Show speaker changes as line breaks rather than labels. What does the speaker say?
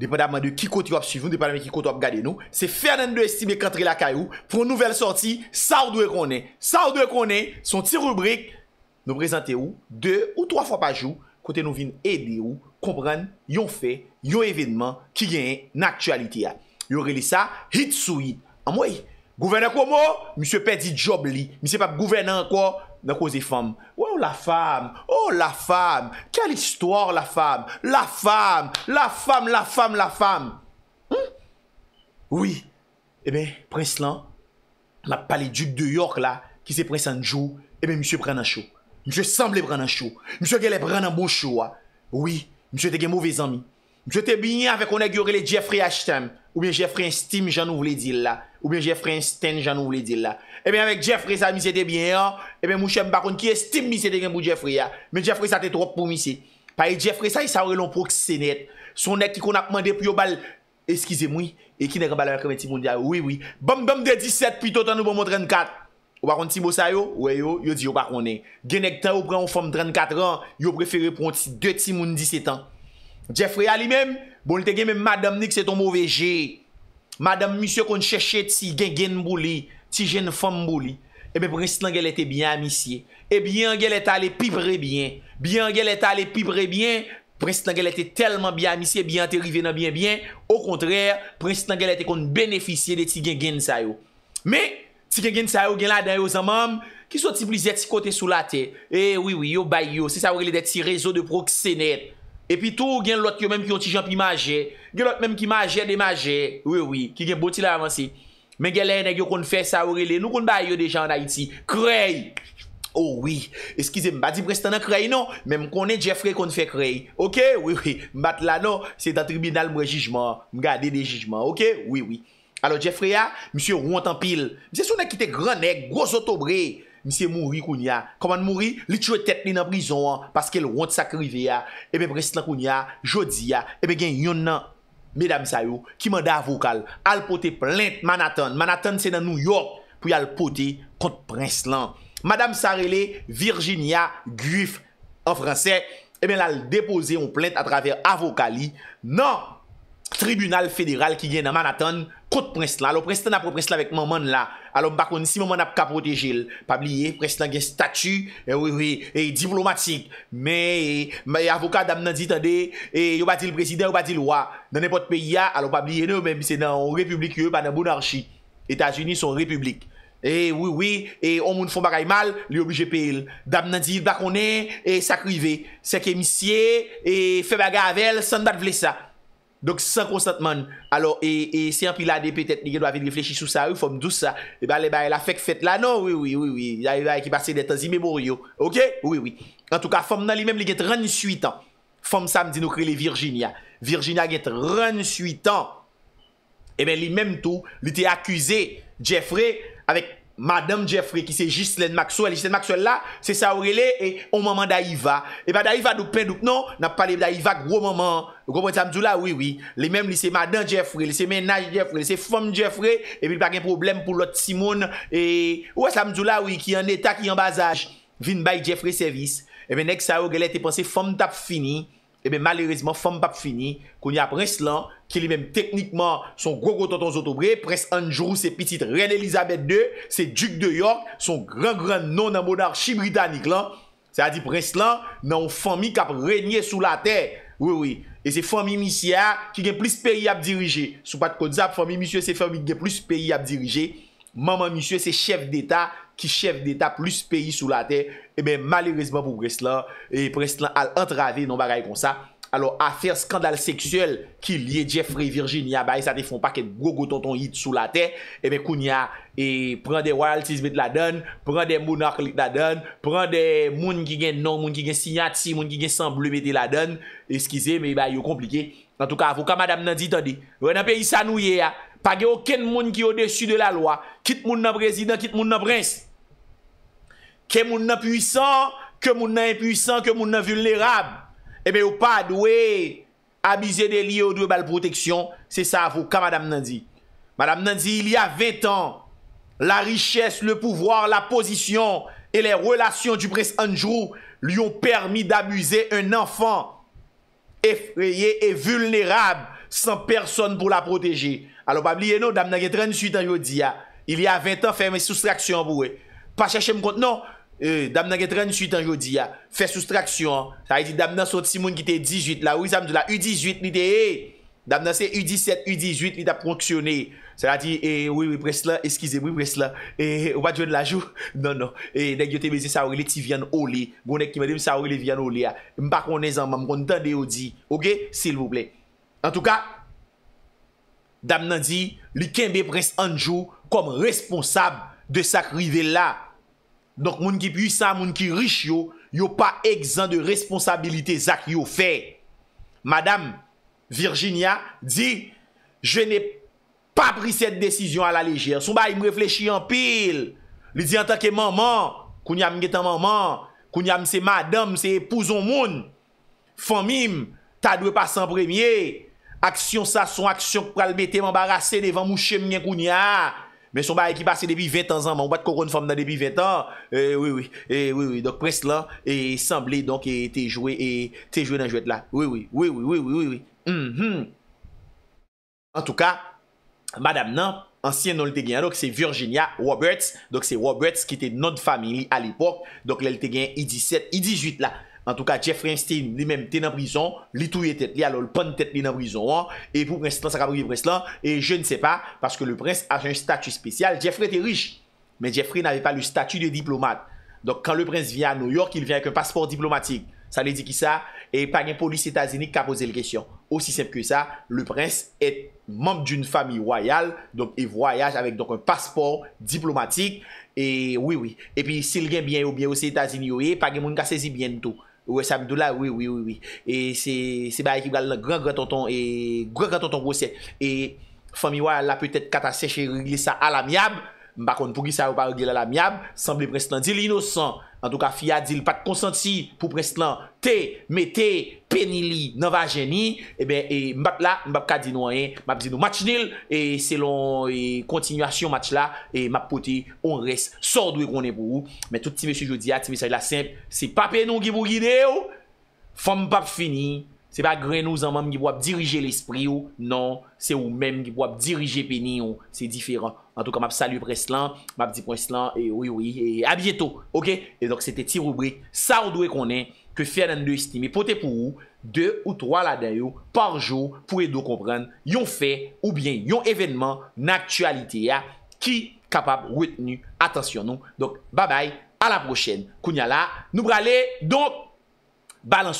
Dependanman de ki koti wap suivoun Dependanman ki koti wap gade nou Se fèrnen de estime kantri lakay ou Prou nouvel sorti Sa ou dwe konen Sa ou dwe konen Son ti rubrik Nou prezante ou De ou 3 fwa pa jou Kote nou vin ebi ou Kompren yon fè Yon evidman Ki genyen Naktualite ya Yon relisa Hitsoui Amwe Gouvene kou mo Mise pedi job li Mise pap gouvene an kwa dans cause des femmes. Oh la femme, oh la femme, quelle histoire la femme, la femme, la femme, la femme, la femme. Hein? Oui, eh bien, prince lan ma palais duc de York là, qui c'est prince Andrew, eh bien, monsieur prend chaud. Monsieur semble prendre un chaud. Monsieur, il un hein. Oui, monsieur, était mauvais amis. Mse te binye avè konèk yore le Jeffrey Ashtem Ou bien Jeffrey Stim, jan ou vle dil la Ou bien Jeffrey Sten, jan ou vle dil la Ebyen eh avèk Jeffrey sa, mi se te binye an Ebyen eh mouche m bakon kiye Stim mi se te gen pou Jeffrey ya Men Jeffrey sa te trok pou mi se Paye Jeffrey sa, yi sa wè lon pou ki se net Sonèk ki konak mande pou yo bal Eskize moui, e ki ne rebala wè kèmè ti moun di ya Oui, oui, bambam de 17 Pi to tan nou bambam 34 Ou bakon ti bosa yo, wè yo, yo di yo bakon Genèk tan ou pren ou fom 34 an Yo preferè pon ti 2 ti moun 17 an Jeffrey a li menm, bon li te gen menm madame ni kse ton mou veje. Madame misyo kon cheshe ti gen gen bou li, ti e gen fom bou li. Emen prensit nan gen lete biyan misye. E biyan gen lete ale pi pre biyan. Biyan gen lete ale pi pre biyan, prensit nan gen lete telman biyan misye, biyan te rive nan biyan biyan. Ou kontrere, prensit nan gen lete kon beneficye de ti gen gen sayo. Me, ti gen gen sayo gen la den yo zan mam, ki sou ti plize ti kote sou la te. E oui oui, yo bay yo, se sa wile de ti rezo de prok senet. E pi tou gen lout ki yo menm ki yon ti jan pi maje, gen lout menm ki maje de maje, wè wè, ki gen boti la avansi. Men gen lè yon e gyo kon fè sa wè lè, nou kon ba yon de jan da iti, krey! Ou wè, eskize mba di prestan nan krey nou, menm konen Jeffrey kon fè krey, ok wè wè, mbat la nou, se dan tribunal mwen jijman, mga adè de jijman, ok wè wè. Alo Jeffrey a, msye Rouan Tampil, msye sou nan kite gran e, gros otobre! Mse Mouri koun ya. Koman Mouri, li tchwe tet ni nan prizon an, paske l wot sakri ve ya. Ebe, Breslan koun ya, jodi ya. Ebe gen yon nan, medam sayo, ki man da avokal, al pote plente Manaton. Manaton se nan New York, pou yal pote kont Breslan. Madame Sarele, Virginia Guif, an franse, eh ebe lal depose yon plente atraver avokali, nan tribunal federal ki gen nan Manaton, manaton. Kote preslan, alo preslan apre preslan vek maman la, alo bakon si maman apka protejil. Pabliye, preslan gen statu, e eh oui oui, e diplomatik, me avoka dam nan di tande, e yo ba di l presidè, yo ba di l waa, nan epote peyi ya, alo pabliye nou men, se nan republikye, pa nan bonarchi, Etats-Unis son republik. E oui oui, e omoun fomakay mal, li obje peyil. Dam nan di bakonè, e sakrivé, se ke misye, e fe baga avèl, san bat vlesa. Donc, sans consentement. alors, et, et si un pilade peut-être, il doit réfléchir sur ça, il faut me dire ça. Et eh bien, bah, la fête fête là, non, oui, oui, oui, oui. Il y a qui passe des temps immémoriaux. OK? Oui, oui. En tout cas, femme dans lui-même, il a 38 ans. Femme samedi, nous créons les Virginia. Virginia a 38 ans. Et eh bien, lui-même tout, il était accusé, Jeffrey, avec Madame Jeffrey ki se Gislaine Maxwell, Gislaine Maxwell la se sa ourele e on maman da Iva. E ba da Iva dout pen dout non, nan pa de da Iva gwo maman, gwo mwen sa mdou la, oui, oui. Le mèm li se Madame Jeffrey, li se ménage Jeffrey, li se fòm Jeffrey, e bil pa gen problem pou lot Simon. E wè sa mdou la, oui, ki an etat ki an bazaj, vin bay Jeffrey service, e ben ek sa ourele te panse fòm tap fini. Ebe eh malerezman fom pap fini, konye aprens lan, ki li menm teknikman son grokototon Zotobre, pres Anjou, se pitit Ren Elisabeth II, se Duc de York, son gran gran non nan monarchi Britannik lan. Se a di prens lan, nan ou fomi kap renyè sou la tè. Oui, oui, e se fomi misya, ki gen plis peyi ap dirije. Sou pat kodzap, fomi misye se fomi gen plis peyi ap dirije. Maman misye se chef d'état, Ki chef d'Etat plus peyi sou la eh te, ebe malerizman pou Brestlan, e Brestlan al entrave non bagay kon sa. Alo afer skandal seksuel ki liye Jeffrey Virgin ya bay, sa te fon pa kem gogo tonton hit sou la te, ebe koun ya. E pren de royalties met la don, pren de mounaklik la don, pren de moun ki gen non, moun ki gen sinyati, moun ki gen sanble mette la don. Eskize, me ba yo komplike. Nan tou ka avou ka madame nan di tonde, wè nan peyi sa nou ye ya. Ah. Pas de aucun monde qui est au-dessus de la loi. Quitte mon président, quitte mon prince. Que monde puissant, que mon impuissant, que vulnérable. Eh bien, ou pas doué abuser des liens de la protection. C'est ça, vous, madame Nandi. Madame Nandi, il y a 20 ans, la richesse, le pouvoir, la position et les relations du prince Andrew lui ont permis d'abuser un enfant effrayé et vulnérable San person pou la proteje. Alo pa liye nou, dam nan gen 38 an jodi ya. Ah, il y a 20 an fè mè soustraksyon pou we. Pa chèche m kont nou. Dam nan gen 38 an jodi ya. Fè soustraksyon. Sa yè di dam nan son Simon ki te 18 la. Ou yi sa mdou la U18 ni te he. Dam nan se U17, U18 ni ta ponksyoné. Sa yè di, ee, oui, oui, preslan. Eskize mou, oui, preslan. Eh, e, ou pa djwen lajou. Non, non. E, eh, nek yo te beze sa ori le ti vyan o li. Bo nek ki me de m sa ori le vyan o li ya. M pa konen zanman, An tou ka, dam nan di, li kenbe pres anjou kom responsab de sakrivel la. Donk moun ki pwisa, moun ki rish yo, yo pa egzan de responsabilite zak yo fe. Madame Virginia di, je ne pa pri sete desisyon a la lejere. Sou ba im reflechi an pil. Li di an tanke maman, kounyam getan maman, kounyam se madame, se epouzon moun. Fonmim, ta dwe pasan premye. Aksyon sa, son aksyon pral bete m'embarase devan mouche mnyen kounya. Men son ba ekipase debi 20 ansan, man ou bat koron fom nan debi 20 ans. E oui, oui, e oui, oui. Dok prest la, e semblé, donk, e te jwé, e te jwé nan jwét la. Oui, oui, oui, oui, oui, oui, oui. Hmm, hmm. En tout ka, madame nan, ansyen non l'tegyen, donk, se Virginia Roberts. Donk, se Roberts ki te not family al epok. Donk, l'eltegyen i 17, i 18 la. En tout ka, Jeffrey Einstein li menm te nan brison, li touye tet li alol pon tet li nan brison an, e pou prens lan sa kabribe prens lan, e je ne se pa, paske le prens aje un statu spesyal. Jeffrey te riche, men Jeffrey n'ave pa le statu de diplomat. Donk, kan le prens vya a New York, il vya ek un pasport diplomatik. Sa li di ki sa, e pa gen polis Etazenik ka pose l'gesyon. Osi semp ke sa, le prens et memb d'un fami wayal, donk, e voyaj avèk donk, un pasport diplomatik, e oui, oui, e pi sil gen bien ou bien ou se Etazenik yoye, pa gen moun ka sezi bientou. Ou e sabidou la, oui, oui, oui, oui. E se ba ekip gal nan, gran, gran tonton, e gran, gran tonton brosè. E famiwa la, pwetè kata seche, regli sa ala miab, Mbakon pou gisa ou par gila la miab, sanble prestan di li inosan, an tou ka fya di li pat konsanti, pou prestan te, me te, penili, nava geni, e eh ben, e mbap la, mbap ka di nou ayen, eh, mbap di nou match nil, e selon, e kontinuasyon match la, e mbap pote, on res, sor dwe konen pou ou, men tout ti mese yo di ya, ti mese yo la semp, se pape nou gibo gide ou, fom mbap fini, se pa grenouz an mam, ki pou ap dirije l'esprit ou, non, se ou mem, ki pou ap dirije peni ou, se diferan, an tou ka map salu preslan, map di preslan, e oui, a bieto, ok, e dok se te ti rubrik, sa ou do e konen, ke fè an de estime, pote pou ou, de ou tro ala dayo, par jou, pou e do kompran, yon fè, ou bien, yon evenman, n'aktualite ya, ki kapap retenu, atensyon nou, dok, ba bay, a la prochen, kounya la, nou brale, don, balan